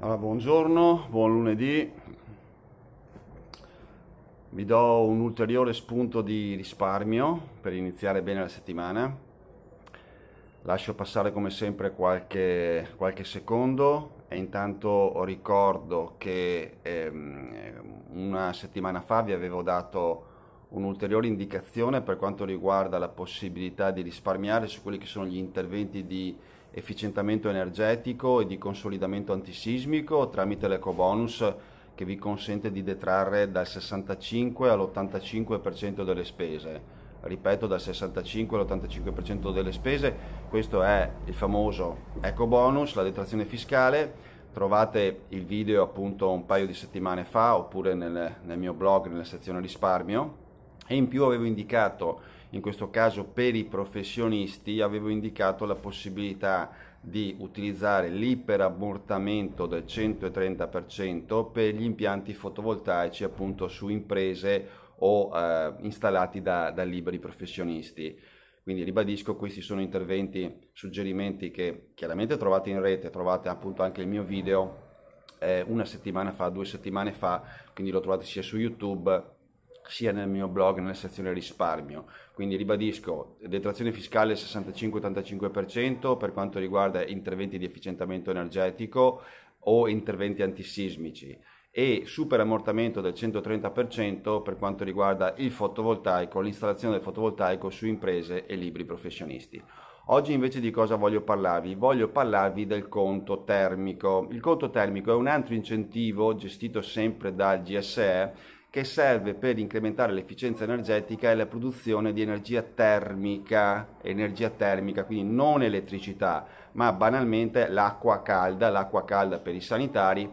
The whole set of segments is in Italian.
Allora, buongiorno, buon lunedì. Vi do un ulteriore spunto di risparmio per iniziare bene la settimana. Lascio passare come sempre qualche, qualche secondo e intanto ricordo che ehm, una settimana fa vi avevo dato un'ulteriore indicazione per quanto riguarda la possibilità di risparmiare su quelli che sono gli interventi di efficientamento energetico e di consolidamento antisismico tramite l'ecobonus che vi consente di detrarre dal 65 all'85% delle spese. Ripeto, dal 65 all'85% delle spese. Questo è il famoso ecobonus, la detrazione fiscale. Trovate il video appunto un paio di settimane fa oppure nel, nel mio blog, nella sezione risparmio. E in più avevo indicato in questo caso per i professionisti avevo indicato la possibilità di utilizzare l'iperammortamento del 130% per gli impianti fotovoltaici appunto su imprese o eh, installati da, da liberi professionisti. Quindi ribadisco, questi sono interventi, suggerimenti che chiaramente trovate in rete, trovate appunto anche il mio video eh, una settimana fa, due settimane fa, quindi lo trovate sia su YouTube sia nel mio blog nella sezione risparmio. Quindi ribadisco, detrazione fiscale 65-85% per quanto riguarda interventi di efficientamento energetico o interventi antisismici e superammortamento del 130% per quanto riguarda il fotovoltaico, l'installazione del fotovoltaico su imprese e libri professionisti. Oggi invece di cosa voglio parlarvi? Voglio parlarvi del conto termico. Il conto termico è un altro incentivo gestito sempre dal GSE che serve per incrementare l'efficienza energetica e la produzione di energia termica, energia termica, quindi non elettricità, ma banalmente l'acqua calda, l'acqua calda per i sanitari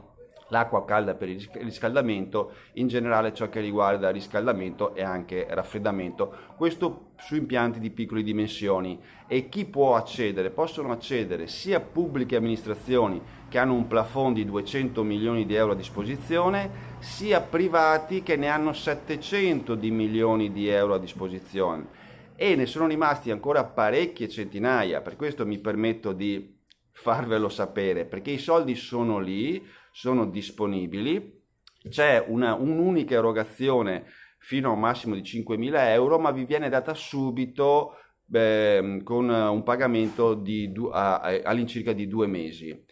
l'acqua calda per il riscaldamento, in generale ciò che riguarda riscaldamento e anche raffreddamento, questo su impianti di piccole dimensioni e chi può accedere? Possono accedere sia pubbliche amministrazioni che hanno un plafond di 200 milioni di euro a disposizione, sia privati che ne hanno 700 di milioni di euro a disposizione e ne sono rimasti ancora parecchie centinaia, per questo mi permetto di farvelo sapere, perché i soldi sono lì, sono disponibili. C'è una, un'unica erogazione fino a un massimo di 5.000 euro, ma vi viene data subito beh, con un pagamento di, a, a, all'incirca di due mesi.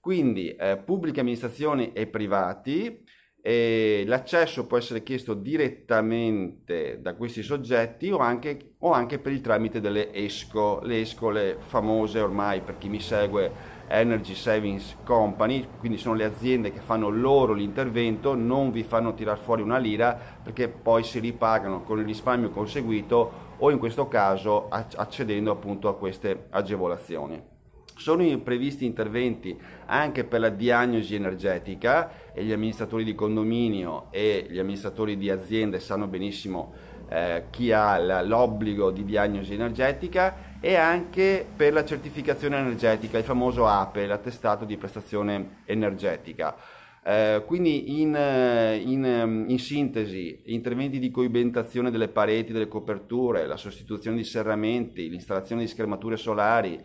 Quindi eh, pubbliche amministrazioni e privati e l'accesso può essere chiesto direttamente da questi soggetti o anche, o anche per il tramite delle ESCO, le ESCO le famose ormai per chi mi segue Energy Savings Company, quindi sono le aziende che fanno loro l'intervento, non vi fanno tirare fuori una lira perché poi si ripagano con il risparmio conseguito o in questo caso accedendo appunto a queste agevolazioni. Sono previsti interventi anche per la diagnosi energetica e gli amministratori di condominio e gli amministratori di aziende sanno benissimo eh, chi ha l'obbligo di diagnosi energetica e anche per la certificazione energetica, il famoso APE, l'attestato di prestazione energetica. Eh, quindi in, in, in, sintesi, interventi di coibentazione delle pareti, delle coperture, la sostituzione di serramenti, l'installazione di schermature solari,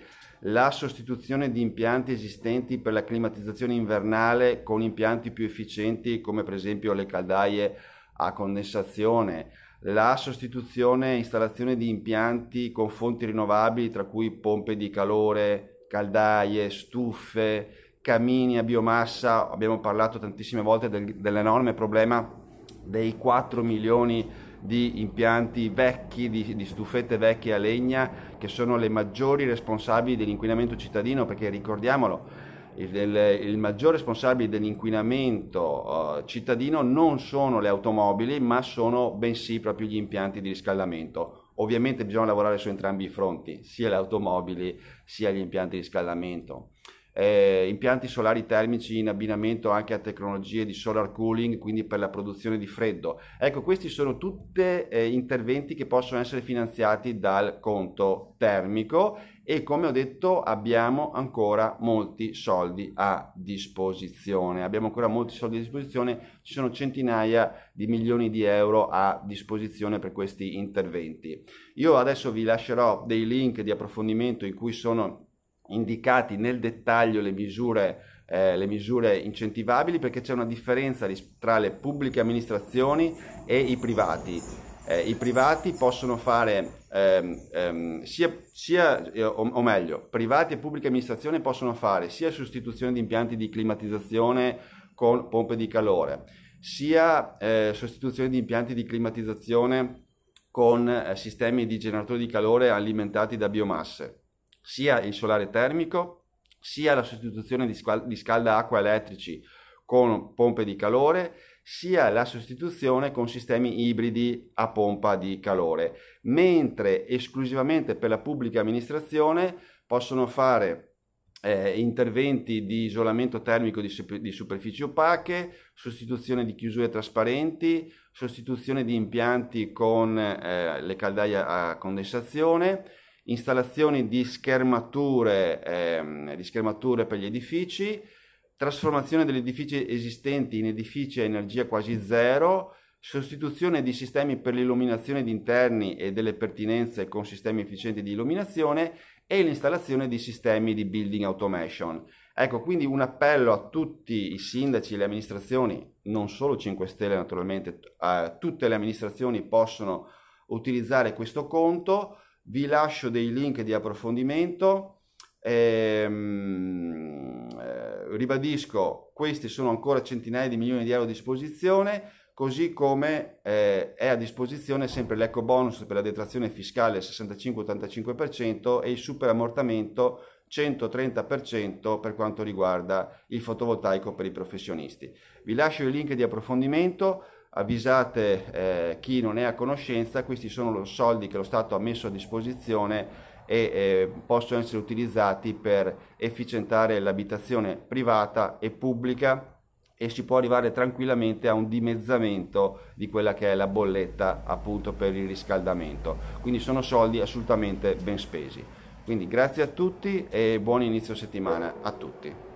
la sostituzione di impianti esistenti per la climatizzazione invernale con impianti più efficienti come per esempio le caldaie a condensazione, la sostituzione e installazione di impianti con fonti rinnovabili tra cui pompe di calore, caldaie, stufe, camini a biomassa, abbiamo parlato tantissime volte del, dell'enorme problema dei 4 milioni di di impianti vecchi, di, di stufette vecchie a legna, che sono le maggiori responsabili dell'inquinamento cittadino, perché ricordiamolo, il, il, maggior responsabile dell'inquinamento uh, cittadino non sono le automobili, ma sono bensì proprio gli impianti di riscaldamento. Ovviamente bisogna lavorare su entrambi i fronti, sia le automobili sia gli impianti di riscaldamento eh, impianti solari termici in abbinamento anche a tecnologie di solar cooling, quindi per la produzione di freddo. Ecco, questi sono tutti eh, interventi che possono essere finanziati dal conto termico e come ho detto abbiamo ancora molti soldi a disposizione. Abbiamo ancora molti soldi a disposizione, ci sono centinaia di milioni di euro a disposizione per questi interventi. Io adesso vi lascerò dei link di approfondimento in cui sono indicati nel dettaglio le misure, eh, le misure incentivabili perché c'è una differenza tra le pubbliche amministrazioni e i privati. Eh, I privati possono fare ehm, ehm, sia, sia eh, o, o, meglio, privati e pubblica amministrazione possono fare sia sostituzione di impianti di climatizzazione con pompe di calore, sia eh, sostituzione di impianti di climatizzazione con eh, sistemi di generatori di calore alimentati da biomasse sia il solare termico, sia la sostituzione di, scal- di scalda acqua elettrici con pompe di calore, sia la sostituzione con sistemi ibridi a pompa di calore, mentre esclusivamente per la pubblica amministrazione possono fare eh, interventi di isolamento termico di, di, superfici opache, sostituzione di chiusure trasparenti, sostituzione di impianti con eh, le caldaie a condensazione, installazioni di schermature, ehm, di schermature per gli edifici, trasformazione degli edifici esistenti in edifici a energia quasi zero, sostituzione di sistemi per l'illuminazione di interni e delle pertinenze con sistemi efficienti di illuminazione e l'installazione di sistemi di building automation. Ecco, quindi un appello a tutti i sindaci e le amministrazioni, non solo 5 Stelle naturalmente, eh, tutte le amministrazioni possono utilizzare questo conto vi lascio dei link di approfondimento. Ehm, eh, ribadisco, questi sono ancora centinaia di milioni di euro a disposizione, così come eh, è a disposizione sempre l'eco bonus per la detrazione fiscale 65-85% e il super ammortamento 130% per quanto riguarda il fotovoltaico per i professionisti. Vi lascio i link di approfondimento avvisate eh, chi non è a conoscenza, questi sono soldi che lo Stato ha messo a disposizione e eh, possono essere utilizzati per efficientare l'abitazione privata e pubblica e si può arrivare tranquillamente a un dimezzamento di quella che è la bolletta appunto per il riscaldamento. Quindi sono soldi assolutamente ben spesi. Quindi grazie a tutti e buon inizio settimana a tutti.